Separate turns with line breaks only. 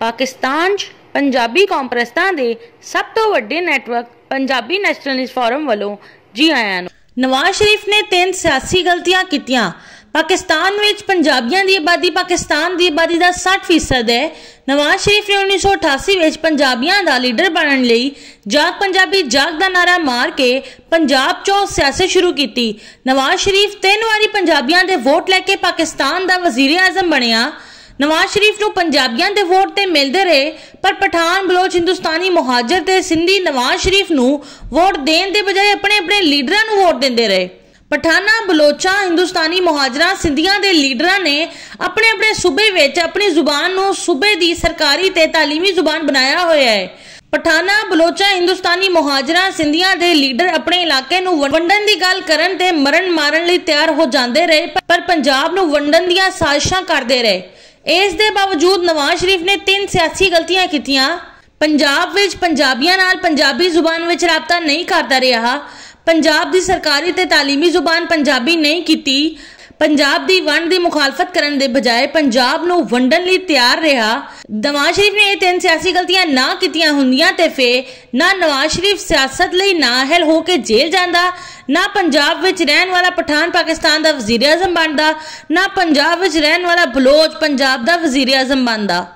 ਪਾਕਿਸਤਾਨ 'ਚ ਪੰਜਾਬੀ ਕਾਂਪਰਸਤਾਂ ਦੇ ਸਭ ਤੋਂ ਵੱਡੇ ਨੈਟਵਰਕ ਪੰਜਾਬੀ ਨੈਸ਼ਨਲਿਸਟ ਫੋਰਮ ਵੱਲੋਂ ਜੀ ਆਇਆਂ ਨੂੰ ਨਵਾਜ਼ ਸ਼ਰੀਫ ਨੇ ਤਿੰਨ ਸਿਆਸੀ ਗਲਤੀਆਂ ਕੀਤੀਆਂ ਪਾਕਿਸਤਾਨ ਵਿੱਚ ਪੰਜਾਬੀਆਂ ਦੀ ਆਬਾਦੀ ਪਾਕਿਸਤਾਨ ਦੀ ਆਬਾਦੀ ਦਾ 60% ਹੈ ਨਵਾਜ਼ ਸ਼ਰੀਫ ਨੇ 1988 ਵਿੱਚ ਪੰਜਾਬੀਆਂ ਦਾ ਲੀਡਰ ਬਣਨ ਲਈ ਜਾਗ ਪੰਜਾਬੀ ਜਾਗ ਦਾ ਨਾਰਾ ਮਾਰ ਕੇ ਪੰਜਾਬ 'ਚੋਂ ਸਿਆਸਤ ਸ਼ੁਰੂ ਕੀਤੀ ਨਵਾਜ਼ ਸ਼ਰੀਫ ਤਿੰਨ ਵਾਰੀ ਪੰਜਾਬੀਆਂ ਦੇ ਵੋਟ ਲੈ ਕੇ ਪਾਕਿਸਤਾਨ ਦਾ ਵਜੀਰ ਆਜਮ ਬਣਿਆ ਨਵਾਜ਼ ਸ਼ਰੀਫ ਨੂੰ ਪੰਜਾਬੀਆਂ ਦੇ ਵੋਟ ਤੇ ਮਿਲਦੇ ਰਹੇ ਪਰ ਪਠਾਨ ਬਲੋਚ ਹਿੰਦੁਸਤਾਨੀ ਮੁਹਾਜਰ ਤੇ ਸਿੰਧੀ ਨਵਾਜ਼ ਸ਼ਰੀਫ ਨੂੰ ਵੋਟ ਦੇਣ ਦੇ ਬਜਾਏ ਆਪਣੇ ਆਪਣੇ ਲੀਡਰਾਂ ਨੂੰ ਵੋਟ ਦਿੰਦੇ ਰਹੇ ਪਠਾਨਾ ਬਲੋਚਾ ਹਿੰਦੁਸਤਾਨੀ ਮੁਹਾਜਰਾ ਸਿੰਧੀਆਂ ਦੇ ਲੀਡਰਾਂ ਨੇ ਆਪਣੇ ਆਪਣੇ ਸੂਬੇ ਵਿੱਚ ਆਪਣੀ ਜ਼ੁਬਾਨ ਨੂੰ ਸੂਬੇ ਦੀ ਸਰਕਾਰੀ ਤੇ تعلیمی ਜ਼ੁਬਾਨ ਬਣਾਇਆ ਹੋਇਆ ਹੈ ਪਠਾਨਾ ਬਲੋਚਾ ਹਿੰਦੁਸਤਾਨੀ ਮੁਹਾਜਰਾ ਸਿੰਧੀਆਂ ਦੇ ਲੀਡਰ ਆਪਣੇ ਇਲਾਕੇ ਨੂੰ ਵੰਡਣ ਦੀ ਗੱਲ ਕਰਨ ਤੇ ਮਰਨ ਮਾਰਨ ਲਈ ਤਿਆਰ ਹੋ ਜਾਂਦੇ ਰਹੇ ਪਰ ਪੰਜਾਬ ਨੂੰ ਵੰਡਣ ਦੀਆਂ ਸਾਜ਼ਿਸ਼ਾਂ ਕਰਦੇ ਰਹੇ ਇਸ ਦੇ ਬਾਵਜੂਦ ਨਵਾਜ਼ ਸ਼ਰੀਫ ਨੇ ਤਿੰਨ ਸਿਆਸੀ ਗਲਤੀਆਂ ਕੀਤੀਆਂ ਪੰਜਾਬ ਵਿੱਚ ਪੰਜਾਬੀਆਂ ਨਾਲ ਪੰਜਾਬੀ ਜ਼ੁਬਾਨ ਵਿੱਚ ਰਾਬਤਾ ਨਹੀਂ ਕਰਦਾ ਰਿਹਾ ਪੰਜਾਬ ਦੀ ਸਰਕਾਰੀ ਤੇ تعلیمی ਜ਼ੁਬਾਨ ਪੰਜਾਬੀ ਨਹੀਂ ਕੀਤੀ ਪੰਜਾਬ ਦੀ ਵੰਡ ਦੀ ਮੁਖਾਲਫਤ ਕਰਨ ਦੇ ਬਜਾਏ ਪੰਜਾਬ ਨੂੰ ਵੰਡਣ ਲਈ ਤਿਆਰ ਰਿਹਾ ਨਵਾਜ਼ ਸ਼ਰੀਫ ਨੇ ਇਹ ਤਿੰਨ ਸਿਆਸੀ ਗਲਤੀਆਂ ਨਾ ਕੀਤੀਆਂ ਹੁੰਦੀਆਂ ਤੇ ਫੇ ਨਾ ਨਵਾਜ਼ ਸ਼ਰੀਫ ਸਿਆਸਤ ਲਈ ਨਾਹਲ ਹੋ ਕੇ ਜੇਲ੍ਹ ਜਾਂਦਾ ਨਾ ਪੰਜਾਬ ਵਿੱਚ ਰਹਿਣ ਵਾਲਾ ਪਠਾਨ ਪਾਕਿਸਤਾਨ ਦਾ ਵਜੀਰ ਆਜਮ ਬਣਦਾ ਨਾ ਪੰਜਾਬ ਵਿੱਚ ਰਹਿਣ ਵਾਲਾ ਬਲੋਚ ਪੰਜਾਬ ਦਾ ਵਜੀਰ ਆਜਮ ਬਣਦਾ